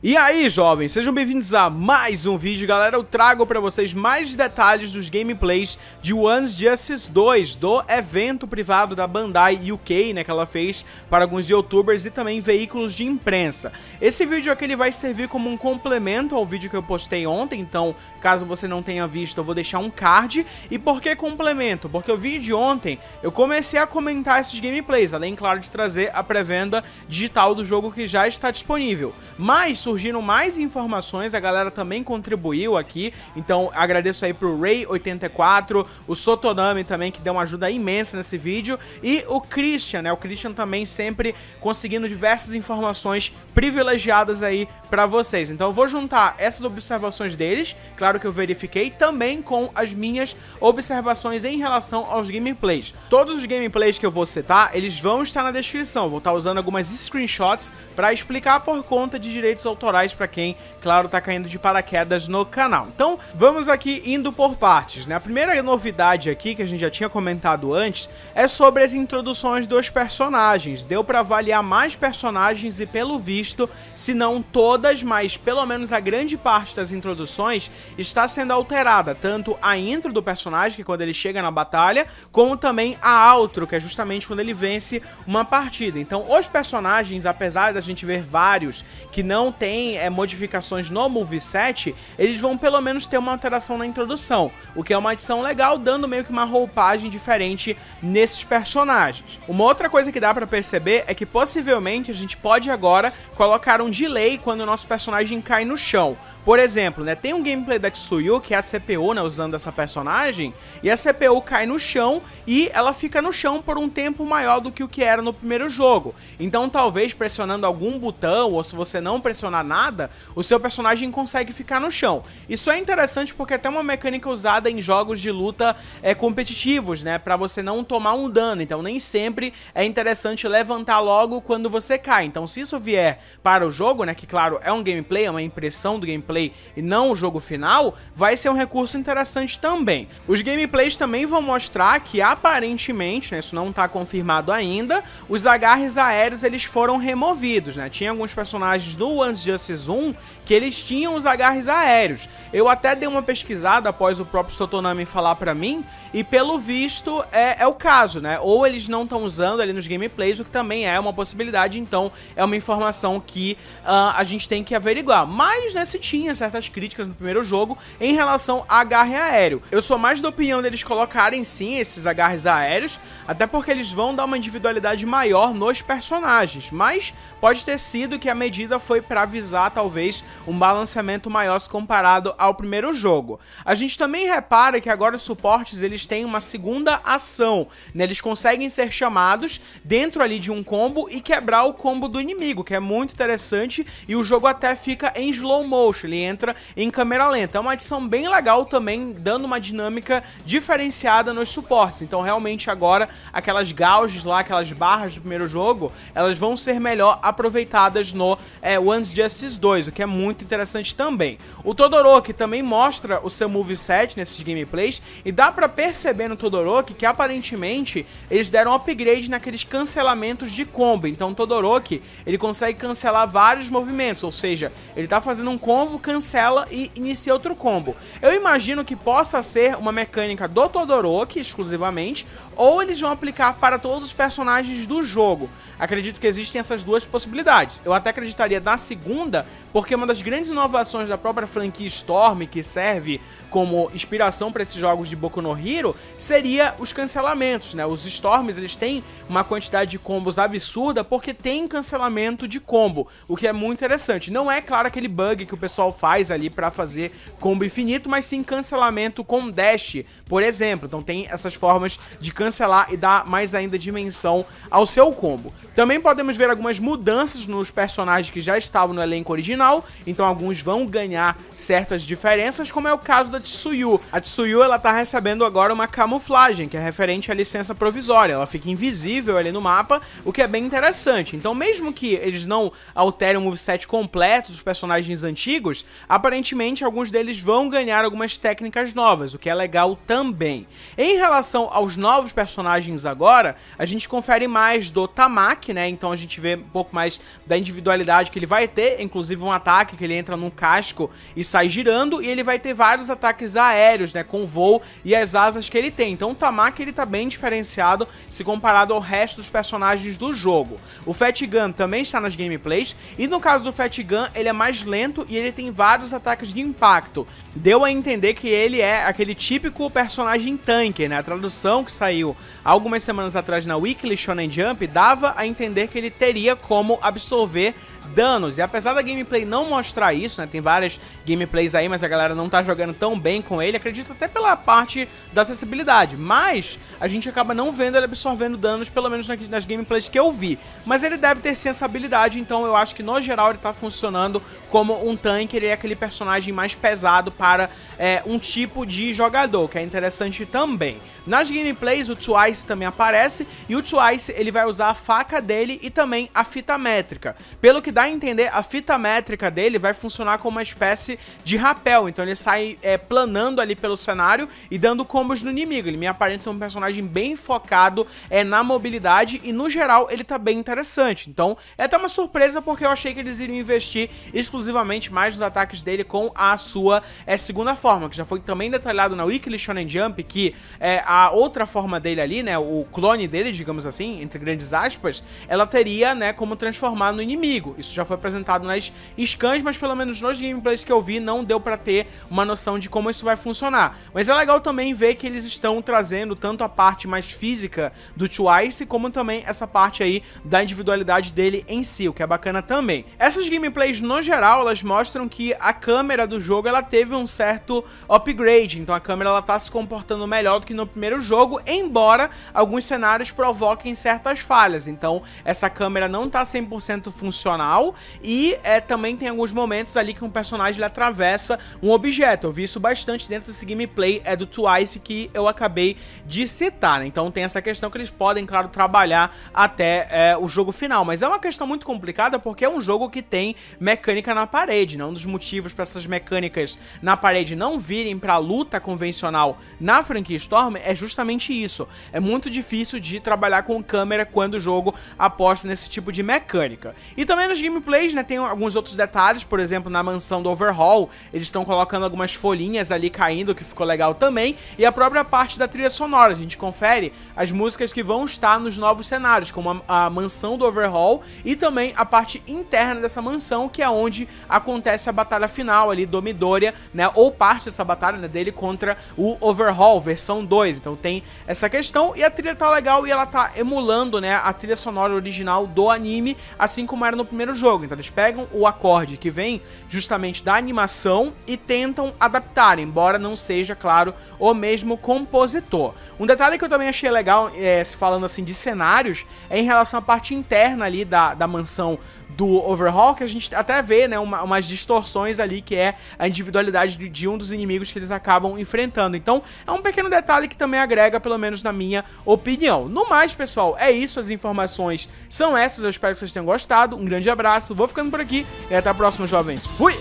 E aí, jovens, sejam bem-vindos a mais um vídeo, galera. Eu trago para vocês mais detalhes dos gameplays de One's Justice 2, do evento privado da Bandai UK, né, que ela fez para alguns youtubers e também veículos de imprensa. Esse vídeo aqui ele vai servir como um complemento ao vídeo que eu postei ontem, então, caso você não tenha visto, eu vou deixar um card. E por que complemento? Porque o vídeo de ontem eu comecei a comentar esses gameplays, além, claro, de trazer a pré-venda digital do jogo que já está disponível. Mas surgiram mais informações, a galera também contribuiu aqui, então agradeço aí pro Ray84, o Sotonami também, que deu uma ajuda imensa nesse vídeo, e o Christian, né, o Christian também sempre conseguindo diversas informações privilegiadas aí para vocês. Então eu vou juntar essas observações deles, claro que eu verifiquei, também com as minhas observações em relação aos gameplays. Todos os gameplays que eu vou citar, eles vão estar na descrição, vou estar tá usando algumas screenshots para explicar por conta de direitos autorais para quem, claro, tá caindo de paraquedas no canal. Então, vamos aqui indo por partes, né? A primeira novidade aqui que a gente já tinha comentado antes é sobre as introduções dos personagens. Deu para avaliar mais personagens e pelo visto, se não todos todas, mas pelo menos a grande parte das introduções está sendo alterada, tanto a intro do personagem, que é quando ele chega na batalha, como também a outro, que é justamente quando ele vence uma partida. Então, os personagens, apesar da gente ver vários que não tem é, modificações no moveset, eles vão pelo menos ter uma alteração na introdução, o que é uma adição legal, dando meio que uma roupagem diferente nesses personagens. Uma outra coisa que dá para perceber é que possivelmente a gente pode agora colocar um delay quando nosso personagem cai no chão. Por exemplo, né, tem um gameplay da Tsuyu, que é a CPU, né, usando essa personagem, e a CPU cai no chão e ela fica no chão por um tempo maior do que o que era no primeiro jogo. Então, talvez pressionando algum botão, ou se você não pressionar nada, o seu personagem consegue ficar no chão. Isso é interessante porque é até uma mecânica usada em jogos de luta é, competitivos, né, para você não tomar um dano. Então, nem sempre é interessante levantar logo quando você cai. Então, se isso vier para o jogo, né, que claro, é um gameplay, é uma impressão do gameplay, e não o jogo final, vai ser um recurso interessante também. Os gameplays também vão mostrar que aparentemente, né, isso não está confirmado ainda, os agarres aéreos eles foram removidos, né? Tinha alguns personagens do One Justice 1 que eles tinham os agarres aéreos. Eu até dei uma pesquisada após o próprio Sotonami falar para mim, e pelo visto é, é o caso, né? Ou eles não estão usando ali nos gameplays, o que também é uma possibilidade, então é uma informação que uh, a gente tem que averiguar. Mas, né, se tinha tinha certas críticas no primeiro jogo em relação a agarre aéreo. Eu sou mais da opinião deles colocarem sim esses agarres aéreos, até porque eles vão dar uma individualidade maior nos personagens, mas pode ter sido que a medida foi para avisar talvez um balanceamento maior se comparado ao primeiro jogo. A gente também repara que agora os suportes eles têm uma segunda ação, né? eles conseguem ser chamados dentro ali de um combo e quebrar o combo do inimigo, que é muito interessante e o jogo até fica em slow motion, ele entra em câmera lenta. É uma adição bem legal também, dando uma dinâmica diferenciada nos suportes. Então realmente agora aquelas gauges lá, aquelas barras do primeiro jogo, elas vão ser melhor aproveitadas no é, One's Justice 2, o que é muito interessante também. O Todoroki também mostra o seu moveset nesses gameplays e dá para perceber no Todoroki que aparentemente eles deram um upgrade naqueles cancelamentos de combo. Então Todoroki, ele consegue cancelar vários movimentos, ou seja, ele tá fazendo um combo cancela e inicia outro combo. Eu imagino que possa ser uma mecânica do Todoroki, exclusivamente, ou eles vão aplicar para todos os personagens do jogo. Acredito que existem essas duas possibilidades. Eu até acreditaria na segunda, porque uma das grandes inovações da própria franquia Storm, que serve como inspiração para esses jogos de Boku no Hero, seria os cancelamentos, né? Os Storms, eles têm uma quantidade de combos absurda, porque tem cancelamento de combo, o que é muito interessante. Não é, claro, aquele bug que o pessoal pessoal faz ali para fazer combo infinito, mas sim cancelamento com dash, por exemplo. Então tem essas formas de cancelar e dar mais ainda dimensão ao seu combo. Também podemos ver algumas mudanças nos personagens que já estavam no elenco original, então alguns vão ganhar certas diferenças, como é o caso da Tsuyu. A Tsuyu ela tá recebendo agora uma camuflagem, que é referente à licença provisória. Ela fica invisível ali no mapa, o que é bem interessante. Então mesmo que eles não alterem o moveset completo dos personagens antigos, aparentemente alguns deles vão ganhar algumas técnicas novas, o que é legal também. Em relação aos novos personagens agora, a gente confere mais do Tamak, né? Então a gente vê um pouco mais da individualidade que ele vai ter, inclusive um ataque que ele entra num casco e sai girando, e ele vai ter vários ataques aéreos, né? Com voo e as asas que ele tem. Então o Tamak ele tá bem diferenciado se comparado ao resto dos personagens do jogo. O Fat Gun também está nas gameplays, e no caso do Fat Gun, ele é mais lento e ele tem em vários ataques de impacto. Deu a entender que ele é aquele típico personagem tanque, né? A tradução que saiu algumas semanas atrás na Weekly Shonen Jump dava a entender que ele teria como absorver danos. E apesar da gameplay não mostrar isso, né? Tem várias gameplays aí, mas a galera não tá jogando tão bem com ele. Acredito até pela parte da acessibilidade. Mas a gente acaba não vendo ele absorvendo danos, pelo menos nas, gameplays que eu vi. Mas ele deve ter sim essa habilidade, então eu acho que no geral ele tá funcionando como um tanque. Ele é aquele personagem mais pesado para é, um tipo de jogador, que é interessante também. Nas gameplays o Twice também aparece, e o Twice ele vai usar a faca dele e também a fita métrica. Pelo que dá a entender, a fita métrica dele vai funcionar como uma espécie de rapel. Então ele sai é, planando ali pelo cenário e dando combos no inimigo. Ele me aparenta ser é um personagem bem focado é, na mobilidade e no geral ele tá bem interessante. Então é até uma surpresa porque eu achei que eles iriam investir exclusivamente mais nos ataques dele com a sua é, segunda forma, que já foi também detalhado na Weekly Shonen Jump, que é, a outra forma dele ali, né, o clone dele, digamos assim, entre grandes aspas, ela teria, né, como transformar no inimigo. Isso isso já foi apresentado nas scans, mas pelo menos nos gameplays que eu vi não deu para ter uma noção de como isso vai funcionar. Mas é legal também ver que eles estão trazendo tanto a parte mais física do Twice, como também essa parte aí da individualidade dele em si, o que é bacana também. Essas gameplays, no geral, elas mostram que a câmera do jogo ela teve um certo upgrade, então a câmera ela tá se comportando melhor do que no primeiro jogo, embora alguns cenários provoquem certas falhas. Então, essa câmera não tá 100% funcional, e é, também tem alguns momentos ali que um personagem atravessa um objeto. Eu vi isso bastante dentro desse gameplay é do Twice que eu acabei de citar. Né? Então tem essa questão que eles podem, claro, trabalhar até é, o jogo final. Mas é uma questão muito complicada porque é um jogo que tem mecânica na parede. Né? Um dos motivos para essas mecânicas na parede não virem para a luta convencional na franquia Storm é justamente isso. É muito difícil de trabalhar com câmera quando o jogo aposta nesse tipo de mecânica. E também nos gameplays, né, tem alguns outros detalhes, por exemplo, na mansão do Overhaul, eles estão colocando algumas folhinhas ali caindo, que ficou legal também, e a própria parte da trilha sonora, a gente confere as músicas que vão estar nos novos cenários, como a, a mansão do Overhaul e também a parte interna dessa mansão, que é onde acontece a batalha final ali do Midoriya, né, ou parte dessa batalha né, dele contra o Overhaul, versão 2, então tem essa questão, e a trilha tá legal e ela tá emulando, né, a trilha sonora original do anime, assim como era no primeiro primeiro jogo. Então eles pegam o acorde que vem justamente da animação e tentam adaptar, embora não seja, claro, o mesmo compositor. Um detalhe que eu também achei legal, é, se falando assim de cenários, é em relação à parte interna ali da, da mansão do Overhaul, que a gente até vê, né, uma, umas distorções ali, que é a individualidade de, de, um dos inimigos que eles acabam enfrentando. Então, é um pequeno detalhe que também agrega, pelo menos na minha opinião. No mais, pessoal, é isso, as informações são essas, eu espero que vocês tenham gostado, um grande abraço, vou ficando por aqui, e até a próxima, jovens. Fui!